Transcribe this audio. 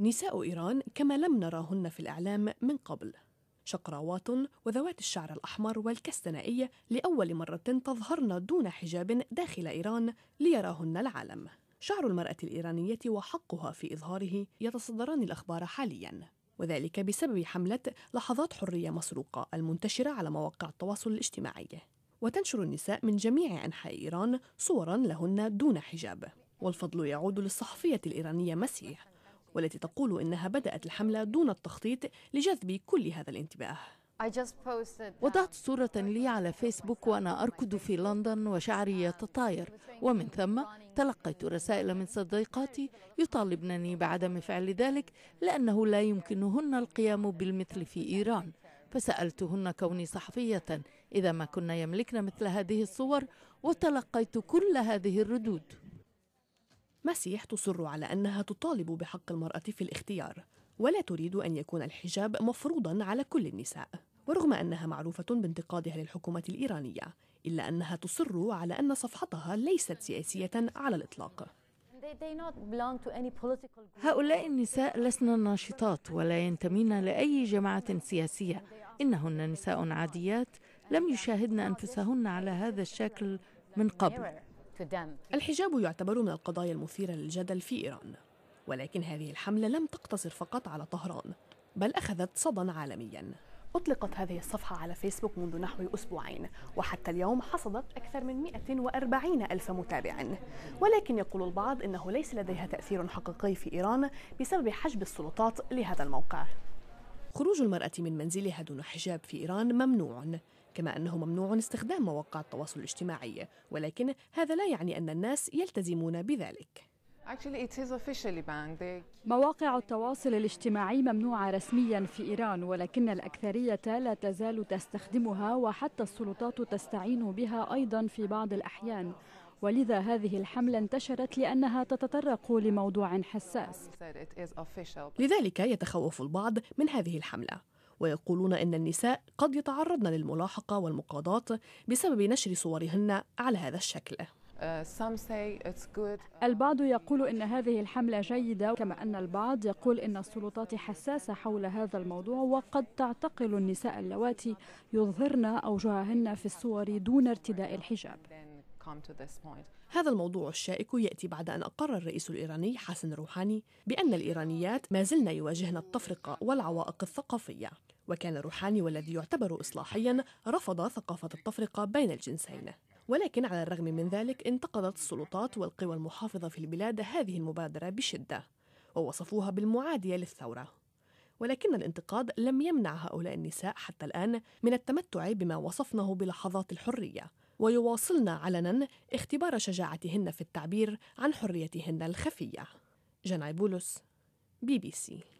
نساء إيران كما لم نراهن في الإعلام من قبل شقراوات وذوات الشعر الأحمر والكستنائية لأول مرة تظهرن دون حجاب داخل إيران ليراهن العالم شعر المرأة الإيرانية وحقها في إظهاره يتصدران الأخبار حالياً وذلك بسبب حملة لحظات حرية مسروقة المنتشرة على مواقع التواصل الاجتماعي وتنشر النساء من جميع أنحاء إيران صوراً لهن دون حجاب والفضل يعود للصحفية الإيرانية مسيح والتي تقول إنها بدأت الحملة دون التخطيط لجذب كل هذا الانتباه وضعت صورة لي على فيسبوك وأنا أركض في لندن وشعري يتطاير ومن ثم تلقيت رسائل من صديقاتي يطالبنني بعدم فعل ذلك لأنه لا يمكنهن القيام بالمثل في إيران فسألتهن كوني صحفية إذا ما كنا يملكن مثل هذه الصور وتلقيت كل هذه الردود مسيح تصر على أنها تطالب بحق المرأة في الاختيار ولا تريد أن يكون الحجاب مفروضا على كل النساء ورغم أنها معروفة بانتقادها للحكومة الإيرانية إلا أنها تصر على أن صفحتها ليست سياسية على الإطلاق هؤلاء النساء لسن ناشطات ولا ينتمين لأي جماعة سياسية إنهن نساء عاديات لم يشاهدن أنفسهن على هذا الشكل من قبل في الدم الحجاب يعتبر من القضايا المثيرة للجدل في إيران ولكن هذه الحملة لم تقتصر فقط على طهران بل أخذت صدى عالمياً أطلقت هذه الصفحة على فيسبوك منذ نحو أسبوعين وحتى اليوم حصدت أكثر من 140 ألف متابع ولكن يقول البعض أنه ليس لديها تأثير حقيقي في إيران بسبب حجب السلطات لهذا الموقع خروج المرأة من منزلها دون حجاب في إيران ممنوع كما أنه ممنوع استخدام مواقع التواصل الاجتماعي ولكن هذا لا يعني أن الناس يلتزمون بذلك مواقع التواصل الاجتماعي ممنوعة رسميا في إيران ولكن الأكثرية لا تزال تستخدمها وحتى السلطات تستعين بها أيضا في بعض الأحيان ولذا هذه الحملة انتشرت لأنها تتطرق لموضوع حساس لذلك يتخوف البعض من هذه الحملة ويقولون إن النساء قد يتعرضن للملاحقة والمقاضاة بسبب نشر صورهن على هذا الشكل uh, البعض يقول إن هذه الحملة جيدة كما أن البعض يقول إن السلطات حساسة حول هذا الموضوع وقد تعتقل النساء اللواتي يظهرن أوجههن في الصور دون ارتداء الحجاب هذا الموضوع الشائك يأتي بعد أن أقر الرئيس الإيراني حسن روحاني بأن الإيرانيات ما زلن يواجهن التفرقة والعوائق الثقافية وكان روحاني والذي يعتبر إصلاحيا رفض ثقافة التفرقة بين الجنسين ولكن على الرغم من ذلك انتقدت السلطات والقوى المحافظة في البلاد هذه المبادرة بشدة ووصفوها بالمعادية للثورة ولكن الانتقاد لم يمنع هؤلاء النساء حتى الآن من التمتع بما وصفنه بلحظات الحرية ويواصلن علنا اختبار شجاعتهن في التعبير عن حريتهن الخفية جناي بولس بي بي سي